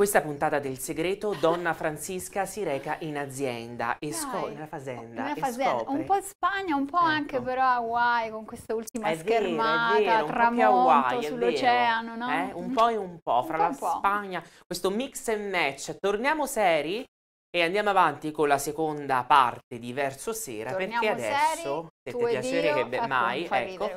Questa puntata del segreto, donna Francisca si reca in azienda e Dai, nella fazenda. Nella fazenda. un po' in Spagna, un po' ecco. anche però a Hawaii con questa ultima è schermata, vero, vero, tramonto Hawaii, sull'oceano, no? Eh? Un mm. po' e un po', fra un la po Spagna, questo mix and match. Torniamo seri? E andiamo avanti con la seconda parte di Verso Sera Torniamo perché adesso, seri, se ti piacerebbe ecco, mai, ecco,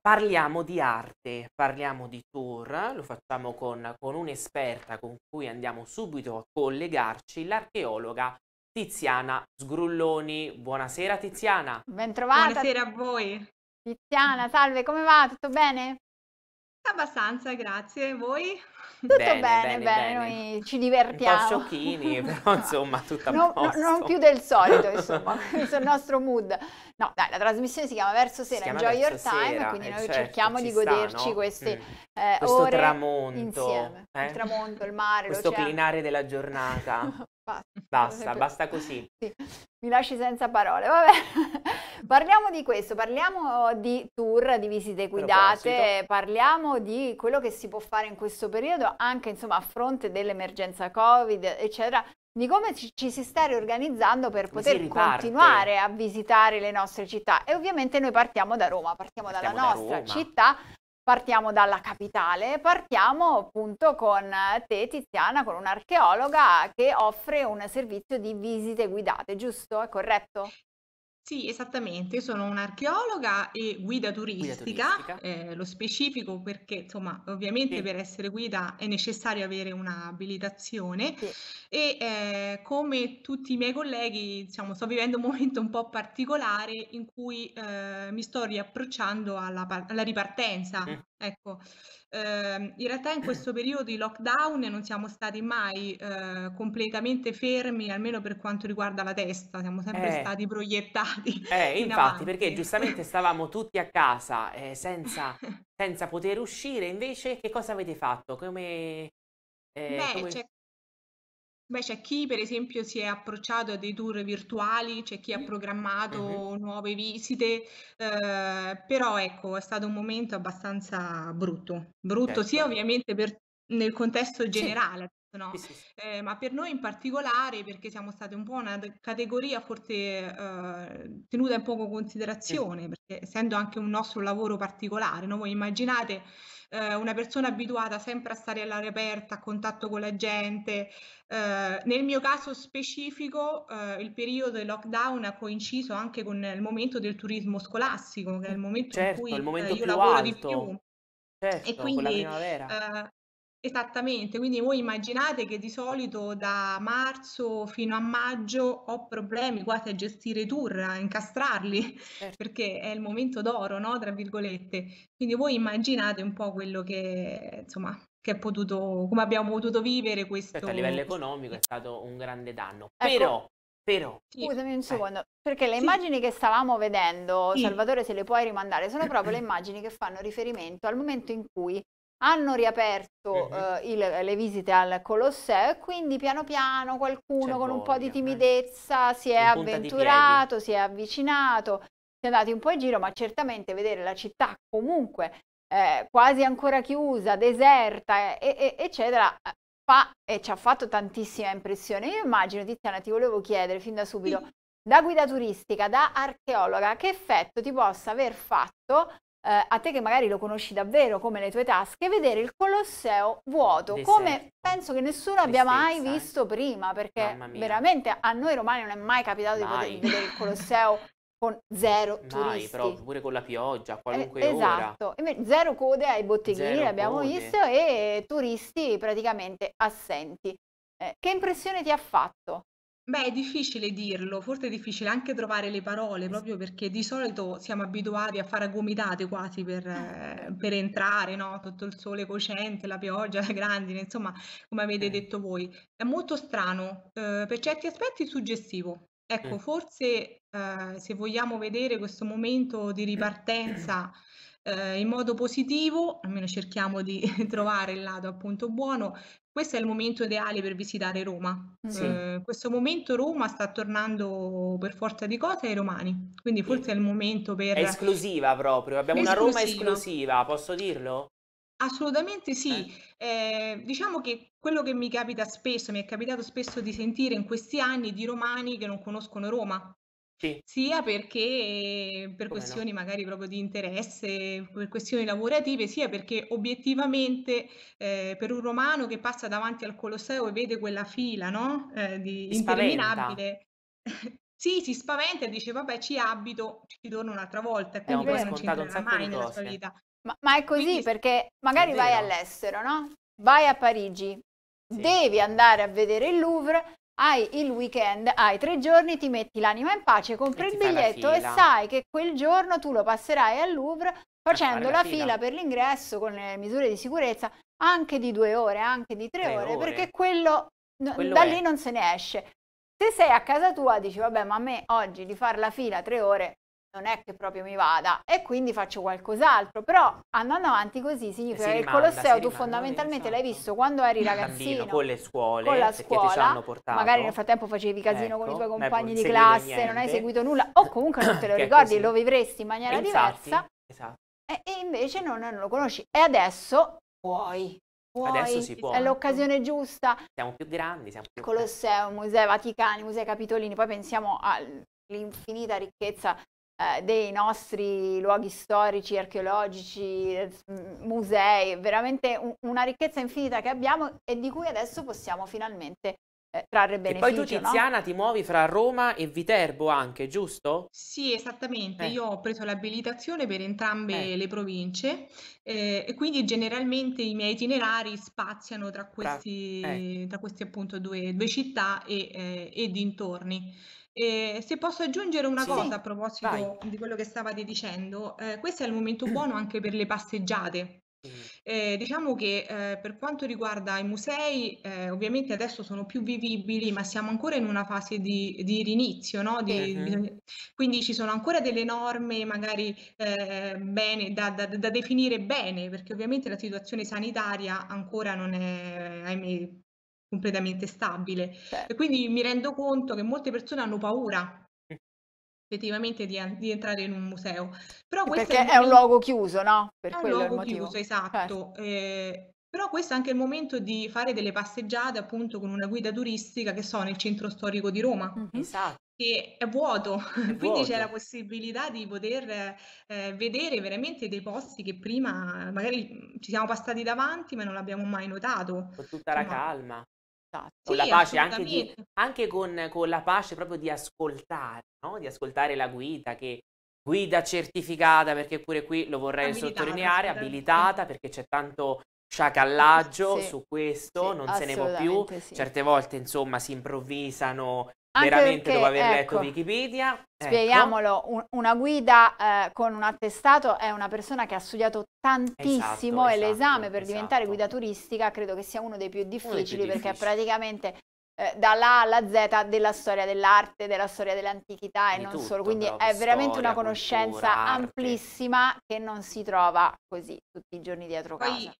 parliamo di arte, parliamo di tour, lo facciamo con, con un'esperta con cui andiamo subito a collegarci, l'archeologa Tiziana Sgrulloni. Buonasera Tiziana. Bentrovata. Buonasera a voi. Tiziana, salve, come va? Tutto bene? Abbastanza, grazie. E voi? Tutto bene, bene, bene, bene. noi ci divertiamo. Un po' sciocchini, però insomma tutto no, a posto. No, non più del solito, insomma, questo è il nostro mood. No, dai, la trasmissione si chiama Verso Sera, chiama Enjoy Verso Your Time, sera, eh, quindi noi certo, cerchiamo di goderci no? queste mm. eh, ore tramonto, insieme. Eh? Il tramonto, il mare, Questo l'oceano. clinare della giornata. Basta, basta, basta così. Sì. Mi lasci senza parole, vabbè. parliamo di questo, parliamo di tour, di visite guidate, parliamo di quello che si può fare in questo periodo, anche insomma a fronte dell'emergenza Covid, eccetera, di come ci, ci si sta riorganizzando per poter continuare a visitare le nostre città. E ovviamente noi partiamo da Roma, partiamo, partiamo dalla nostra Roma. città Partiamo dalla capitale, partiamo appunto con te Tiziana, con un'archeologa che offre un servizio di visite guidate, giusto? È corretto? Sì, esattamente. Io sono un'archeologa e guida turistica, guida turistica. Eh, lo specifico perché, insomma, ovviamente sì. per essere guida è necessario avere un'abilitazione sì. e eh, come tutti i miei colleghi, diciamo, sto vivendo un momento un po' particolare in cui eh, mi sto riapprocciando alla, alla ripartenza. Mm. Ecco, ehm, in realtà in questo periodo di lockdown non siamo stati mai eh, completamente fermi, almeno per quanto riguarda la testa, siamo sempre Eh, stati proiettati eh, in infatti, perché giustamente stavamo tutti a casa, eh, senza, senza poter uscire, invece che cosa avete fatto? Come, eh, Beh, come... c'è Beh, c'è chi per esempio si è approcciato a dei tour virtuali, c'è chi ha programmato nuove visite, eh, però ecco, è stato un momento abbastanza brutto. Brutto certo. sia ovviamente per, nel contesto generale, sì. No? Sì, sì, eh, ma per noi in particolare perché siamo state un po' una categoria forse eh, tenuta in poco considerazione, esatto. perché essendo anche un nostro lavoro particolare, no? voi immaginate eh, una persona abituata sempre a stare all'aria aperta, a contatto con la gente. Eh, nel mio caso specifico eh, il periodo del lockdown ha coinciso anche con il momento del turismo scolastico, che è il momento certo, in cui il eh, momento io lavoro alto. di più. Certo, e quindi Esattamente, quindi voi immaginate che di solito da marzo fino a maggio ho problemi quasi a gestire i tour, a incastrarli, certo. perché è il momento d'oro, no? Tra virgolette. Quindi voi immaginate un po' quello che, insomma, che è potuto, come abbiamo potuto vivere questo. Certo, a livello economico è stato un grande danno. Ecco. Però, però... Scusami un eh. secondo, eh. perché le sì. immagini che stavamo vedendo, sì. Salvatore se le puoi rimandare, sono proprio le immagini che fanno riferimento al momento in cui hanno riaperto eh, il, le visite al Colosseo e quindi piano piano qualcuno con un po' di eh. timidezza si è avventurato, si è avvicinato, si è andati un po' in giro, ma certamente vedere la città comunque eh, quasi ancora chiusa, deserta, eh, eccetera, fa e ci ha fatto tantissima impressione. Io immagino, Tiziana, ti volevo chiedere fin da subito, sì. da guida turistica, da archeologa, che effetto ti possa aver fatto eh, a te che magari lo conosci davvero come le tue tasche, vedere il Colosseo vuoto, Deserto. come penso che nessuno abbia mai visto prima, perché veramente a noi romani non è mai capitato mai. di poter vedere il Colosseo con zero Mai, turisti. però pure con la pioggia, eh, qualunque eh, esatto. Esatto, zero code ai botteghini, l'abbiamo visto, e turisti praticamente assenti. Eh, che impressione ti ha fatto? Beh, è difficile dirlo, forse è difficile anche trovare le parole, proprio perché di solito siamo abituati a fare a gomitate quasi per ah. eh, per entrare, no, Tutto il sole cocente, la pioggia, la grandine, insomma, come avete Eh. detto voi. È molto strano, uhm, per certi aspetti suggestivo. Ecco, Mh. forse, uhm, se vogliamo vedere questo momento di ripartenza eh, in modo positivo, almeno cerchiamo di trovare il lato appunto buono, questo è il momento ideale per visitare Roma. Sì. Eh, questo momento Roma sta tornando per forza di cose ai romani, quindi forse è il momento per... È esclusiva proprio, abbiamo esclusiva. una Roma esclusiva, posso dirlo? Assolutamente sì, eh. eh, diciamo che quello che mi capita spesso, mi è capitato spesso di sentire in questi anni di romani che non conoscono Roma, sì. Sia perché per Come questioni no? magari proprio di interesse, per questioni lavorative, sia perché obiettivamente eh, per un romano che passa davanti al Colosseo e vede quella fila no? eh, di interminabile, sì, si spaventa e dice vabbè ci abito, ci torno un'altra volta, e quindi poi non ci c'entrerà mai nella sua vita. Ma, ma è così quindi, perché magari vai all'estero, no? Vai a Parigi, sì. devi andare a vedere il Louvre, hai il weekend, hai tre giorni, ti metti l'anima in pace, compri il biglietto e sai che quel giorno tu lo passerai al Louvre facendo la, la fila. fila per l'ingresso con le eh, misure di sicurezza anche di due ore, anche di tre, tre ore, ore, perché quello, quello da è. lì non se ne esce. Se sei a casa tua dici vabbè ma a me oggi di fare la fila tre ore non è che proprio mi vada e quindi faccio qualcos'altro, però andando avanti così significa si che il Colosseo tu fondamentalmente esatto. l'hai visto quando eri ragazzino bambino, con le scuole, con la scuola, portato, magari nel frattempo facevi casino ecco, con i ecco, tuoi compagni di classe, niente. non hai seguito nulla o comunque non te lo ricordi, lo vivresti in maniera Pensarti, diversa esatto. e, invece non, non lo conosci e adesso puoi Puoi, Adesso si può. È ecco. l'occasione giusta. Siamo più grandi, siamo più Colosseo, Musei Vaticani, Musei Capitolini, poi pensiamo all'infinita ricchezza eh, dei nostri luoghi storici, archeologici, musei, veramente una ricchezza infinita che abbiamo e di cui adesso possiamo finalmente eh, trarre beneficio. E poi tu Tiziana no? ti muovi fra Roma e Viterbo anche, giusto? Sì, esattamente. Eh. Io ho preso l'abilitazione per entrambe eh. le province eh, e quindi generalmente i miei itinerari spaziano tra, questi, eh. tra queste appunto due, due città e, e dintorni. E se posso aggiungere una sì, cosa a proposito vai. di quello che stavate dicendo, eh, questo è il momento mm. buono anche per le passeggiate. Mm. Eh, diciamo che eh, per quanto riguarda i musei, eh, ovviamente adesso sono più vivibili, ma siamo ancora in una fase di, di rinizio, no? di, uh-huh. quindi ci sono ancora delle norme magari eh, bene, da, da, da, definire bene, perché ovviamente la situazione sanitaria ancora non è, ahimè, completamente stabile. Certo. E quindi mi rendo conto che molte persone hanno paura effettivamente di, di, entrare in un museo. Però Perché è un, è un luogo chiuso, no? Per è un luogo è chiuso, esatto. Certo. Eh, però questo è anche il momento di fare delle passeggiate appunto con una guida turistica che so nel centro storico di Roma. Esatto. Che è vuoto, è quindi vuoto. c'è la possibilità di poter eh, vedere veramente dei posti che prima magari ci siamo passati davanti ma non abbiamo mai notato. Con tutta Insomma, la calma. Esatto, sì, la pace anche, di, anche con, con, la pace proprio di ascoltare, no? di ascoltare la guida che guida certificata perché pure qui lo vorrei abilitata, sottolineare, abilitata perché c'è tanto sciacallaggio sì, su questo, sì, non se ne può più, certe volte insomma si improvvisano anche veramente perché, dopo aver ecco, letto Wikipedia. Ecco. Spieghiamolo, ecco. un, una guida eh, con un attestato è una persona che ha studiato tantissimo esatto, e esatto, l'esame per esatto. diventare guida turistica credo che sia uno dei più difficili dei più perché difficili. è praticamente eh, dall'A alla Z della storia dell'arte, della storia dell'antichità e Di non tutto, solo, quindi proprio, è veramente storia, una conoscenza cultura, amplissima arte. che non si trova così tutti i giorni dietro Poi, casa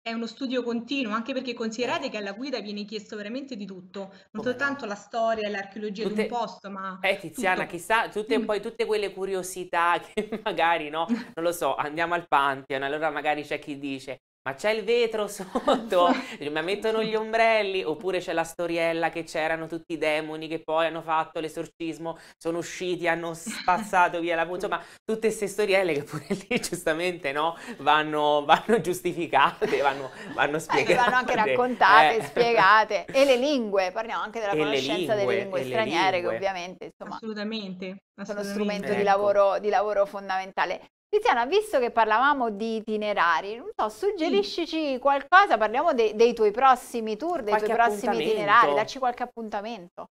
è uno studio continuo, anche perché considerate eh. che alla guida viene chiesto veramente di tutto, non Come soltanto no? la storia e l'archeologia tutte... di un posto, ma... Eh Tiziana, tutto. chissà, tutte, mm. poi tutte quelle curiosità che magari, no, non lo so, andiamo al Pantheon, allora magari c'è chi dice, ma c'è il vetro sotto, ma mettono gli ombrelli, oppure c'è la storiella che c'erano tutti i demoni che poi hanno fatto l'esorcismo, sono usciti, hanno spazzato via la voce, insomma tutte queste storielle che pure lì giustamente no, vanno, vanno giustificate, vanno, vanno spiegate. Eh, vanno anche raccontate, eh. spiegate. E le lingue, parliamo anche della e conoscenza lingue, delle lingue straniere lingue. che ovviamente insomma, assolutamente, assolutamente. sono strumento ecco. di, lavoro, di lavoro fondamentale. Tiziana, visto che parlavamo di itinerari, non so, suggeriscici mm. qualcosa, parliamo de dei tuoi prossimi tour, dei qualche tuoi prossimi itinerari, dacci qualche appuntamento.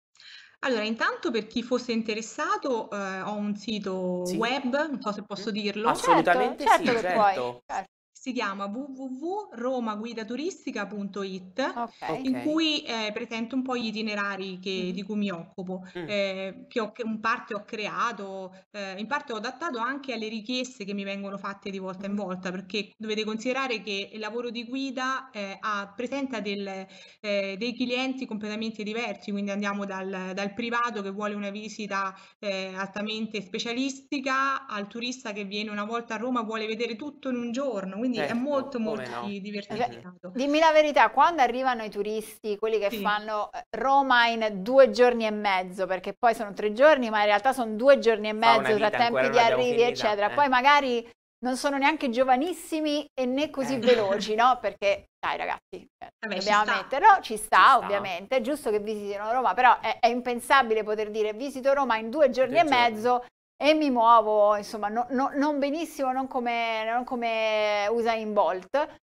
Allora, intanto per chi fosse interessato, eh, ho un sito sì. web, non so se posso mm. dirlo. Assolutamente certo, certo sì, certo. certo si chiama www.romaguidaturistica.it okay. in cui eh, presento un po' gli itinerari che, mm. di cui mi occupo, mm. eh, che ho, in parte ho creato, eh, in parte ho adattato anche alle richieste che mi vengono fatte di volta in mm-hmm. volta, perché dovete considerare che il lavoro di guida eh, ha, presenta del, eh, dei clienti completamente diversi, quindi andiamo dal, dal privato che vuole una visita eh, altamente specialistica al turista che viene una volta a Roma e vuole vedere tutto in un giorno quindi certo, è molto molto no. diversificato. Dimmi la verità, quando arrivano i turisti, quelli che sì. fanno eh, Roma in due giorni e mezzo, perché poi sono tre giorni, ma in realtà sono due giorni e mezzo tra tempi di arrivi, finita, eccetera, eh. poi magari non sono neanche giovanissimi e né eh. così eh. veloci, no? Perché dai ragazzi, eh, Vabbè, dobbiamo ci metterlo, ci sta ci ovviamente, è giusto che visitino Roma, però è, è, impensabile poter dire visito Roma in due giorni due e giorni. mezzo e mi muovo, insomma, no, no, non benissimo, non come, non come Usain Bolt,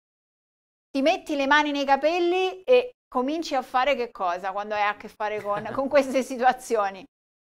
ti metti le mani nei capelli e cominci a fare che cosa quando hai a che fare con, con queste situazioni?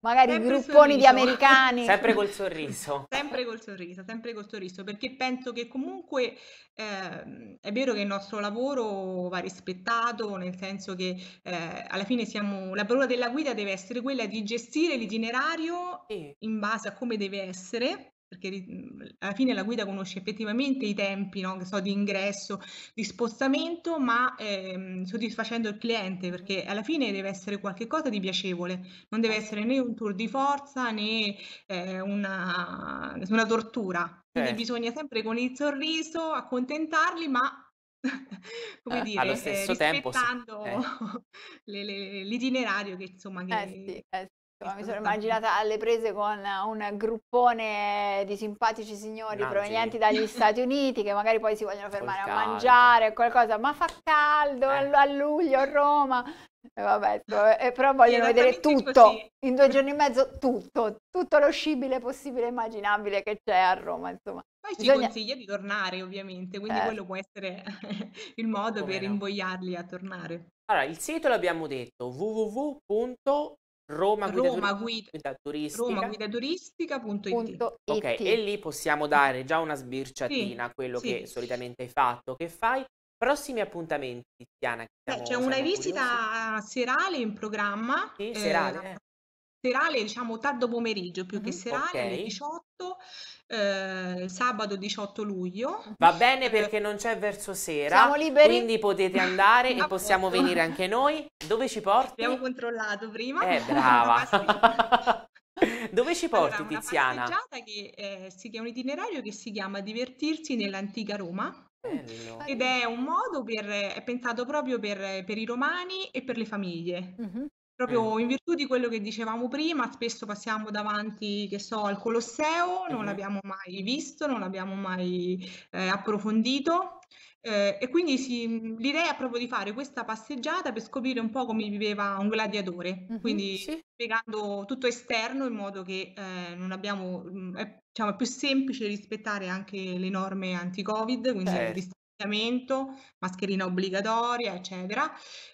magari sempre grupponi di americani. Sempre col sorriso. Sempre col sorriso, sempre col sorriso, perché penso che comunque eh, è vero che il nostro lavoro va rispettato, nel senso che eh, alla fine siamo, la parola della guida deve essere quella di gestire l'itinerario sì. in base a come deve essere perché mhmm, alla fine la guida conosce effettivamente i tempi no? so, di ingresso, di spostamento, ma ehm, soddisfacendo il cliente, perché alla fine deve essere qualcosa di piacevole, non deve essere né un tour di forza né eh, una, una, tortura. Quindi eh. bisogna sempre con il sorriso accontentarli, ma come eh, dire, allo eh, stesso eh, tempo rispettando tempo, sì. Eh. l'itinerario che insomma che, sì, sì. Mi sono immaginata alle prese con un gruppone di simpatici signori Grazie. provenienti dagli Stati Uniti che magari poi si vogliono fermare a mangiare o qualcosa, ma fa caldo eh. a luglio a Roma. E vabbè, eh, però vogliono vedere tutto, così. in due giorni e mezzo tutto, tutto lo scibile possibile e immaginabile che c'è a Roma, insomma. Poi Bisogna... ci consiglia di tornare ovviamente, quindi eh. quello può essere il modo Come per no. imbogliarli a tornare. Allora, il sito l'abbiamo detto, www Roma guida, Roma guida, guida turistica. Roma guida turistica.it. Ok, e lì possiamo dare già una sbirciatina a quello sì. che solitamente hai fatto, che fai. Prossimi appuntamenti, Tiziana. Beh, c'è una visita curiosi. serale in programma. Sì, eh, serale. Eh serale, diciamo tardo pomeriggio più che mm-hmm. serale, Ok. 18, eh, sabato 18 luglio. Va bene eh, perché non c'è verso sera, Siamo liberi? quindi potete andare e possiamo venire anche noi. Dove ci porti? Abbiamo controllato prima. Eh, brava. Dove ci porti, allora, una Tiziana? passeggiata che eh, si chiama un itinerario che si chiama Divertirsi nell'antica Roma Bello. ed è un modo per, è pensato proprio per, per i romani e per le famiglie. Mhm. Proprio mm. in virtù di quello che dicevamo prima, spesso passiamo davanti, che so, al Colosseo, non mm-hmm. l'abbiamo mai visto, non l'abbiamo mai eh, approfondito. Eh, e quindi si, l'idea è proprio di fare questa passeggiata per scoprire un po' come viveva un gladiatore, mm-hmm, quindi sì. spiegando tutto esterno in modo che eh, non abbiamo, mm, è, diciamo, è più semplice rispettare anche le norme anti-Covid, quindi certo mascherina obbligatoria, eccetera,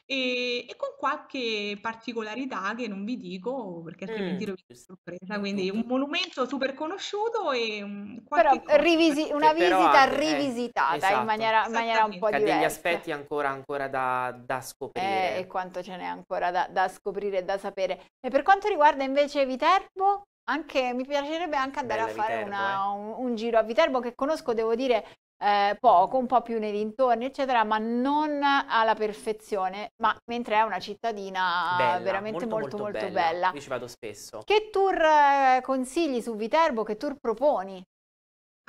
e, e, con qualche particolarità che non vi dico perché mm, altrimenti mm. rovino sorpresa. Quindi un monumento super conosciuto e mm, un però, rivisi- una visita anche, eh, rivisitata eh, esatto. in maniera, maniera, un po' diversa. degli aspetti ancora, ancora da, da, scoprire. Eh, e quanto ce n'è ancora da, da scoprire e da sapere. E per quanto riguarda invece Viterbo, anche, mi piacerebbe anche andare Bella a fare Viterbo, una, eh. un, un, giro a Viterbo che conosco, devo dire, eh, poco, un po' più nei dintorni, eccetera, ma non alla perfezione, ma mentre è una cittadina bella, veramente molto molto, molto, molto bella. bella. Io ci vado spesso. Che tour eh, consigli su Viterbo? Che tour proponi?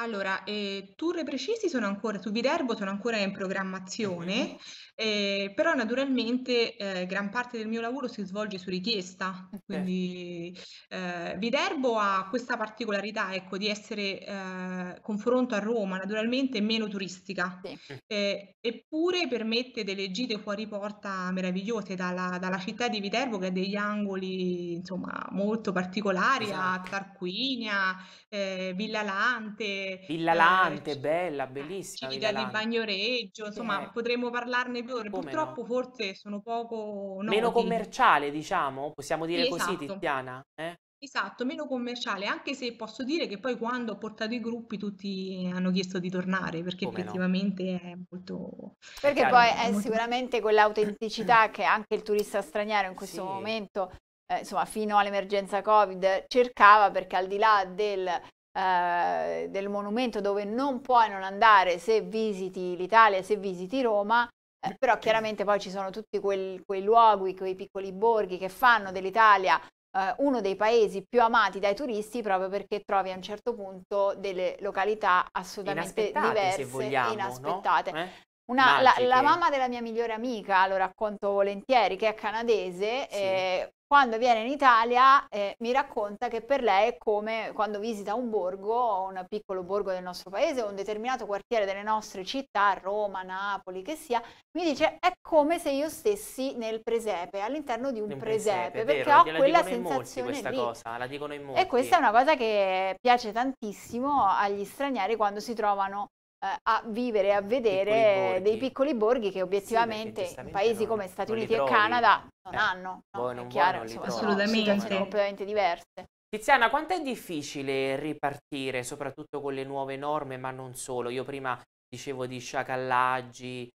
Allora, eh, tour precisi sono ancora, su Viterbo sono ancora in programmazione, mhm. eh, però naturalmente eh, gran parte del mio lavoro si svolge su richiesta, okay. quindi eh, Viterbo ha questa particolarità ecco, di essere eh, confronto a Roma, naturalmente meno turistica, sì. Eh, eppure permette delle gite fuori porta meravigliose dalla, dalla, città di Viterbo che ha degli angoli insomma, molto particolari esatto. a Tarquinia, eh, Villa Lante, eh, anche... Ah, Villa Lante, eh, bella, bellissima. Civita di Bagnoreggio, insomma eh. potremmo parlarne più ore. Purtroppo no? forse sono poco... Noti. Meno commerciale diciamo, possiamo dire esatto. così Tiziana? Eh? Esatto, meno commerciale, anche se posso dire che poi quando ho portato i gruppi tutti hanno chiesto di tornare perché Come effettivamente no? è molto... Perché poi è molto... sicuramente quell'autenticità che anche il turista straniero in questo sì. momento, eh, insomma fino all'emergenza Covid, cercava perché al di là del eh, del monumento dove non puoi non andare se visiti l'Italia, se visiti Roma, eh, però chiaramente poi ci sono tutti quel, quei luoghi, quei piccoli borghi che fanno dell'Italia eh, uno dei paesi più amati dai turisti proprio perché trovi a un certo punto delle località assolutamente diverse, vogliamo, inaspettate. No? Eh? Una, la, la, mamma della mia migliore amica, lo racconto volentieri, che è canadese, sì. eh, quando viene in Italia eh, mi racconta che per lei è come quando visita un borgo, un piccolo borgo del nostro paese o un determinato quartiere delle nostre città, Roma, Napoli, che sia, mi dice è come se io stessi nel presepe, all'interno di un, un presepe, presepe perché ho quella sensazione questa lì. cosa, la dicono in molti. E questa è una cosa che piace tantissimo agli stranieri quando si trovano eh, a vivere, a vedere piccoli dei piccoli borghi che obiettivamente sì, in paesi come Stati Uniti e Canada non eh, hanno. No? Non chiaro, insomma, assolutamente. sono completamente diverse. Tiziana, quanto è difficile ripartire, soprattutto con le nuove norme, ma non solo? Io prima dicevo di sciacallaggi,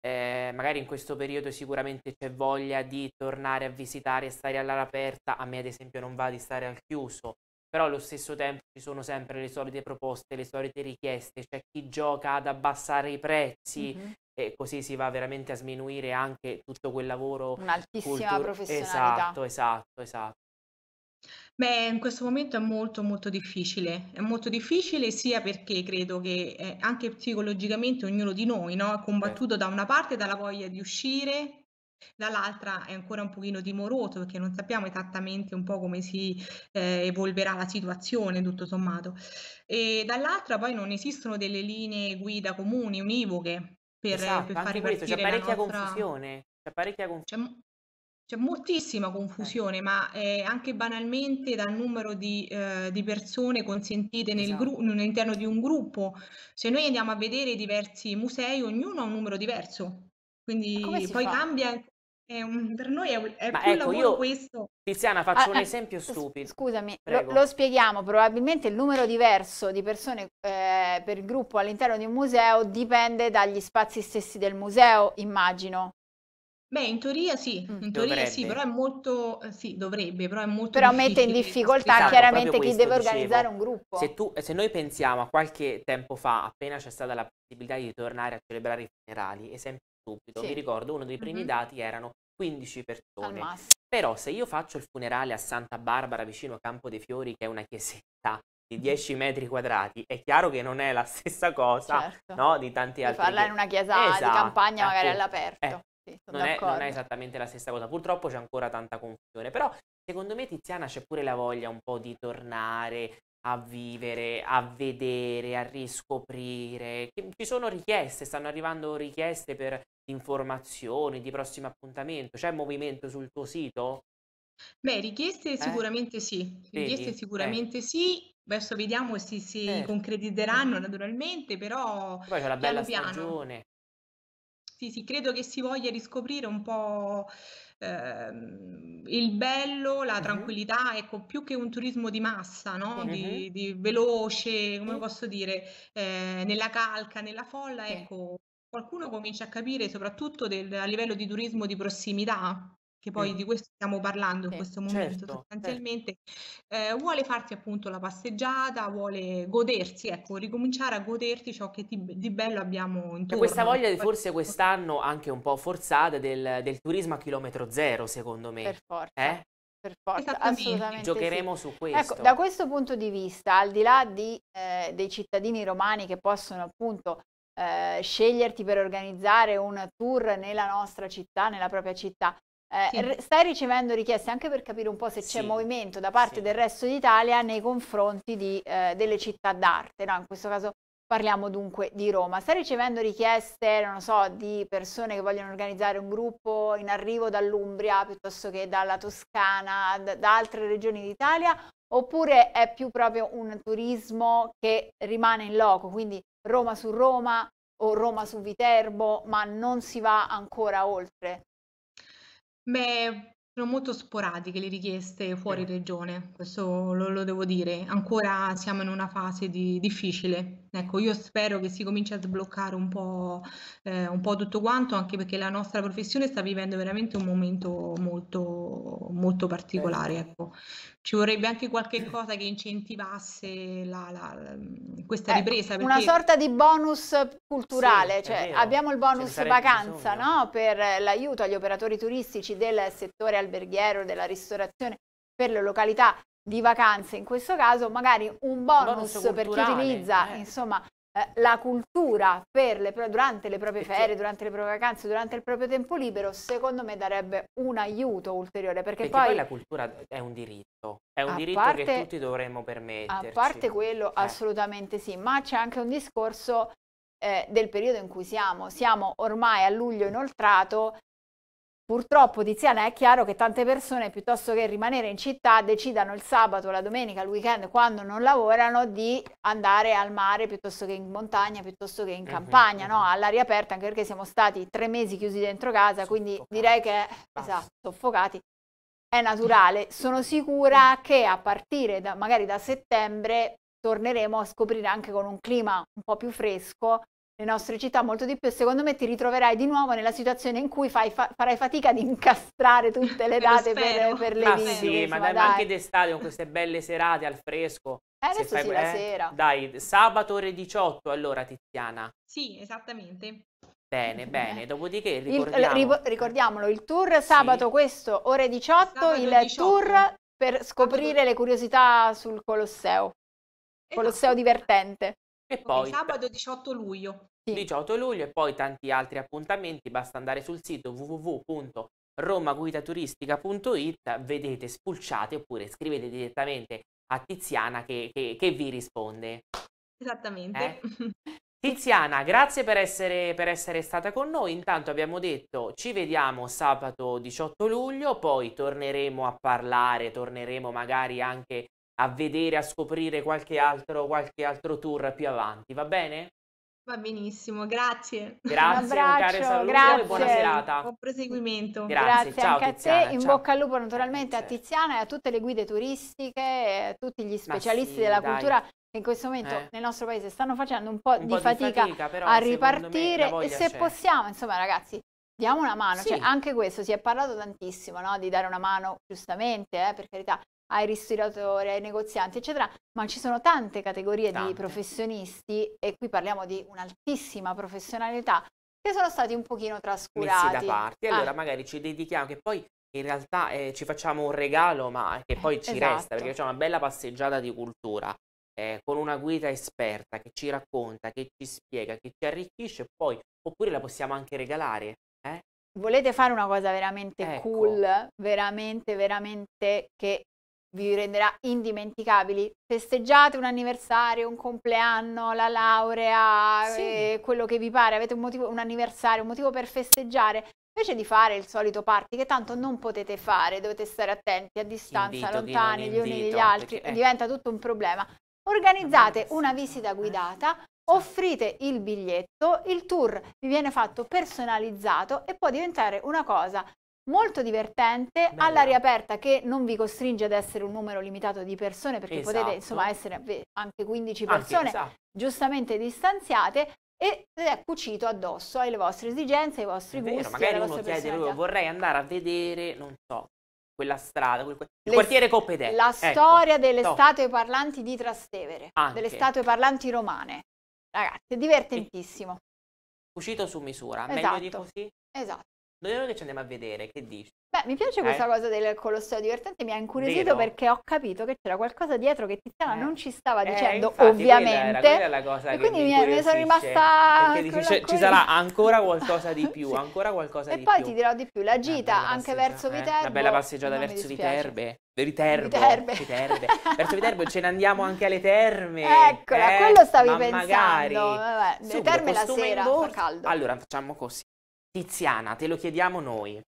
eh, magari in questo periodo sicuramente c'è voglia di tornare a visitare e stare all'aria aperta, a me ad esempio non va di stare al chiuso, però allo stesso tempo ci sono sempre le solite proposte, le solite richieste, c'è cioè chi gioca ad abbassare i prezzi mm-hmm. e così si va veramente a sminuire anche tutto quel lavoro. Un'altissima cultur- professionalità. Esatto, esatto, esatto. Beh, in questo momento è molto molto difficile, è molto difficile sia perché credo che eh, anche psicologicamente ognuno di noi no, è combattuto certo. da una parte dalla voglia di uscire, dall'altra è ancora un pochino dimoroso perché non sappiamo esattamente un po' come si eh, evolverà la situazione tutto sommato e dall'altra poi non esistono delle linee guida comuni univoche per, esatto, per far questo, c'è parecchia nostra... confusione c'è parecchia confusione c'è... C'è moltissima confusione, ma eh, anche banalmente dal numero di, eh, di persone consentite esatto. gru- all'interno di un gruppo. Se noi andiamo a vedere diversi musei, ognuno ha un numero diverso. Quindi poi fa? cambia per noi è, è più ecco, io, questo. Tiziana, ah, faccio ah, un esempio stupido. Scusami, lo, lo, spieghiamo. Probabilmente il numero diverso di persone eh, per gruppo all'interno di un museo dipende dagli spazi stessi del museo, immagino. Beh, in teoria sì, mm. in teoria sì, però è molto, eh, sì, dovrebbe, però è molto Però mette in difficoltà esatto, chiaramente questo, chi deve dicevo, organizzare un gruppo. Se, tu, se, noi pensiamo a qualche tempo fa, appena c'è stata la possibilità di tornare a celebrare i funerali, esempio subito. Sì. Mi ricordo uno dei primi mm-hmm. dati erano 15 persone. Al Però se io faccio il funerale a Santa Barbara vicino a Campo dei Fiori, che è una chiesetta di 10 metri quadrati, è chiaro che non è la stessa cosa certo. no, di tanti di altri. Farla che... in una chiesa esatto, di campagna magari all'aperto. Eh, sì, non, è, non, è, esattamente la stessa cosa, purtroppo c'è ancora tanta confusione, però secondo me Tiziana c'è pure la voglia un po' di tornare, a vivere, a vedere, a riscoprire. Ci sono richieste, stanno arrivando richieste per informazioni di prossimo appuntamento. C'è movimento sul tuo sito? Beh, richieste eh? sicuramente sì, richieste Vedi? sicuramente eh. sì. Adesso vediamo se si eh. concretizzeranno naturalmente, però... Poi c'è una bella piano stagione. Sì, sì, credo che si voglia riscoprire un po' ehm, il bello, la tranquillità, ecco, più che un turismo di massa, no? di, di, veloce, come posso dire, eh, nella calca, nella folla, ecco, qualcuno comincia a capire soprattutto del, a livello di turismo di prossimità che poi sì. di questo stiamo parlando sì, in questo momento certo, certo. sostanzialmente, certo. Eh, vuole farti appunto la passeggiata, vuole godersi, ecco, ricominciare a goderti ciò che ti, di bello abbiamo cioè, intorno. E questa voglia di forse quest'anno anche un po' forzata del, del turismo a chilometro zero, secondo me. Per forza. Eh? Per forza, assolutamente. Giocheremo sì. su ecco, questo. Ecco, da questo punto di vista, al di là di, eh, dei cittadini romani che possono appunto eh, sceglierti per organizzare un tour nella nostra città, nella propria città, eh, sì. Stai ricevendo richieste anche per capire un po' se c'è movimento da parte sì. del resto d'Italia nei confronti di, eh, delle città d'arte, no? in questo caso parliamo dunque di Roma. Stai ricevendo richieste, non so, di persone che vogliono organizzare un gruppo in arrivo dall'Umbria piuttosto che dalla Toscana, da, da altre regioni d'Italia, oppure è più proprio un turismo che rimane in loco, quindi Roma su Roma o Roma su Viterbo, ma non si va ancora oltre? Beh, sono molto sporadiche le richieste fuori regione, questo lo lo devo dire. Ancora siamo in una fase di difficile. Ecco, io spero che si cominci a sbloccare un po', eh, un po', tutto quanto, anche perché la nostra professione sta vivendo veramente un momento molto, molto particolare. Certo. Ecco. Ci vorrebbe anche qualche cosa che incentivasse la, la, questa eh, ripresa. Perché... Una sorta di bonus culturale, sì, cioè, abbiamo il bonus vacanza no? per l'aiuto agli operatori turistici del settore alberghiero, della ristorazione per le località di vacanze, in questo caso magari un bonus, bonus per chi utilizza eh. insomma, eh, la cultura le, durante le proprie perché? ferie, durante le proprie vacanze, durante il proprio tempo libero, secondo me darebbe un aiuto ulteriore. Perché, perché poi, poi, la cultura è un diritto, è un diritto parte, che tutti dovremmo permetterci. A parte quello, eh. assolutamente sì, ma c'è anche un discorso eh, del periodo in cui siamo. Siamo ormai a luglio inoltrato Purtroppo Tiziana è chiaro che tante persone piuttosto che rimanere in città decidano il sabato, la domenica, il weekend quando non lavorano di andare al mare piuttosto che in montagna, piuttosto che in eh, campagna, uh -huh, no? Eh. all'aria aperta anche perché siamo stati tre mesi chiusi dentro casa, soffocati. quindi direi che esatto, soffocati è naturale. Sono sicura che a partire da, magari da settembre torneremo a scoprire anche con un clima un po' più fresco le nostre città molto di più, secondo me ti ritroverai di nuovo nella situazione in cui fai, fa, farai fatica ad incastrare tutte le date per, per, le ma Sì, ma dai, dai. anche d'estate con queste belle serate al fresco. Eh, adesso fai, sì, eh, la sera. Dai, sabato ore 18 allora Tiziana. Sì, esattamente. Bene, bene, dopodiché ricordiamo... il, ricordiamolo, il tour sabato sì. questo, ore 18, sabato il 18. tour per scoprire sabato. le curiosità sul Colosseo. Esatto. Colosseo divertente. E poi... Sabato 18 luglio. 18 luglio e poi tanti altri appuntamenti, basta andare sul sito www.romaguidaturistica.it, vedete, spulciate oppure scrivete direttamente a Tiziana che, che, che vi risponde. Esattamente. Eh? Tiziana, grazie per essere, per essere, stata con noi. Intanto abbiamo detto ci vediamo sabato 18 luglio, poi torneremo a parlare, torneremo magari anche a vedere, a scoprire qualche altro, qualche altro tour più avanti, va bene? Va benissimo, grazie. Grazie, un, abbraccio, un saluto grazie. e buona serata. Buon proseguimento. Grazie, grazie ciao, anche Tiziana, a te. In bocca al lupo naturalmente grazie. a Tiziana e a tutte le guide turistiche, a tutti gli specialisti sì, della dai. cultura che in questo momento eh. nel nostro paese stanno facendo un po', un di, po fatica di, fatica però, a ripartire. Me, e se c'è. possiamo, insomma ragazzi, diamo una mano. Cioè, sì. Cioè, anche questo si è parlato tantissimo no? di dare una mano, giustamente, eh, per carità, ai ristoratori, ai negozianti, eccetera, ma ci sono tante categorie tante. di professionisti e qui parliamo di un'altissima professionalità che sono stati un pochino trascurati. Messi da parte, allora ah. magari ci dedichiamo, che poi in realtà eh, ci facciamo un regalo, ma che poi ci esatto. resta, perché facciamo una bella passeggiata di cultura eh, con una guida esperta che ci racconta, che ci spiega, che ci arricchisce, poi oppure la possiamo anche regalare. Eh? Volete fare una cosa veramente ecco. cool, veramente, veramente che vi renderà indimenticabili. Festeggiate un anniversario, un compleanno, la laurea, sì. eh, quello che vi pare, avete un, motivo, un anniversario, un motivo per festeggiare, invece di fare il solito party che tanto non potete fare, dovete stare attenti a distanza, invito, lontani gli uni dagli altri, perché, eh. diventa tutto un problema. Organizzate una visita eh, guidata, offrite il biglietto, il tour vi viene fatto personalizzato e può diventare una cosa molto divertente Bella. all'aria aperta che non vi costringe ad essere un numero limitato di persone perché esatto. potete insomma essere anche 15 persone anche, esatto. giustamente distanziate ed è cucito addosso alle vostre esigenze, ai vostri è gusti, vero, magari uno chiede loro, vorrei andare a vedere, non so, quella strada, quel, il Le, quartiere Coppedè. La ecco. storia delle so. statue parlanti di Trastevere, anche. delle statue parlanti romane. Ragazzi, è divertentissimo. E... Cucito su misura, esatto. meglio di esatto. così? Esatto. Dovremmo che ci andiamo a vedere, che dici? Beh, mi piace eh? questa cosa del Colosseo divertente, mi ha incuriosito Vero. perché ho capito che c'era qualcosa dietro che Tiziana eh. non ci stava eh, dicendo, infatti, ovviamente. Quella era, quella e quindi mi, mi sono rimasta... Perché dici, cioè, ci sarà ancora qualcosa di più, sì. ancora qualcosa e di più. E poi ti dirò di più, la gita anche verso eh, Viterbo. Una bella passeggiata verso Viterbe. Viterbo, Viterbe. Viterbe. verso Viterbo ce ne andiamo anche alle terme. Eccola, eh, quello stavi ma pensando. Magari. Vabbè, le Subito, terme la sera, fa caldo. Allora facciamo così. Tiziana, te lo chiediamo noi.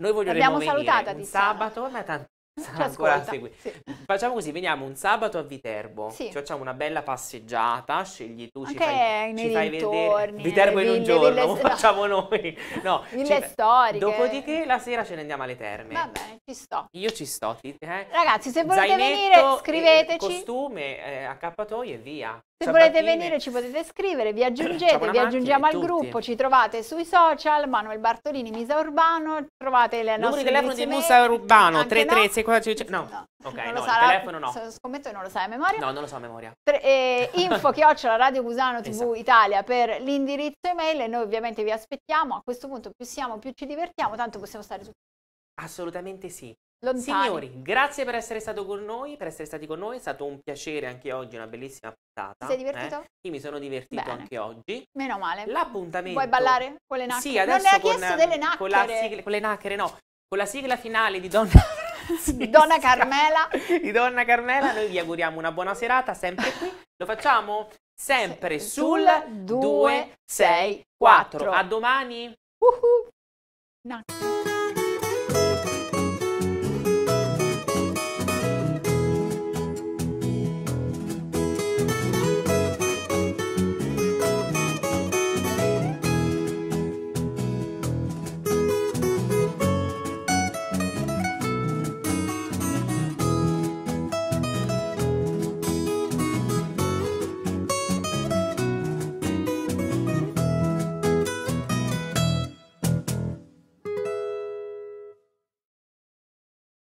Noi vogliamo salutare salutata Tiziana. sabato, ma tanto ancora segui. Sì. Facciamo così, veniamo un sabato a Viterbo, sì. ci facciamo una bella passeggiata, scegli tu, okay, eh, ci fai, ci fai vedere Viterbo ville, in un giorno, ville, facciamo no. noi. No, ville ci... storiche. Dopodiché la sera ce ne andiamo alle terme. Va bene, ci sto. Io ci sto. Ti, eh. Ragazzi, se volete Zainetto, venire scriveteci. Costume, eh, accappatoie e via. Se Sabatine. volete venire ci potete scrivere, vi aggiungete, vi aggiungiamo al tutti. gruppo, ci trovate sui social, Manuel Bartolini, Misa Urbano, trovate le nostre... Numero di telefono di Musa Urbano, 336 cosa ci No. Ok, non no, sa, il telefono no. Scommetto che non lo sai a memoria. No, non lo so a memoria. Per, eh, info chiocciola Radio Cusano TV esatto. Italia per l'indirizzo email e noi ovviamente vi aspettiamo. A questo punto più siamo, più ci divertiamo, tanto possiamo stare su. Assolutamente sì. Lontani. Signori, grazie per essere, stato con noi, per essere stati con noi, è stato un piacere anche oggi, una bellissima puntata. Ti sei divertito? Eh? Io mi sono divertito Bene. anche oggi. Meno male. L'appuntamento. Vuoi ballare con le nacchere? Sì, adesso non ne ha chiesto con, delle nacchere. Con, sigla, con le nacchere, no. Con la sigla finale di Donna sì, di Donna sì. Carmela. Di Donna Carmela, noi vi auguriamo una buona serata, sempre qui. Lo facciamo sempre sì, sul 264. A domani. Uh-huh. No.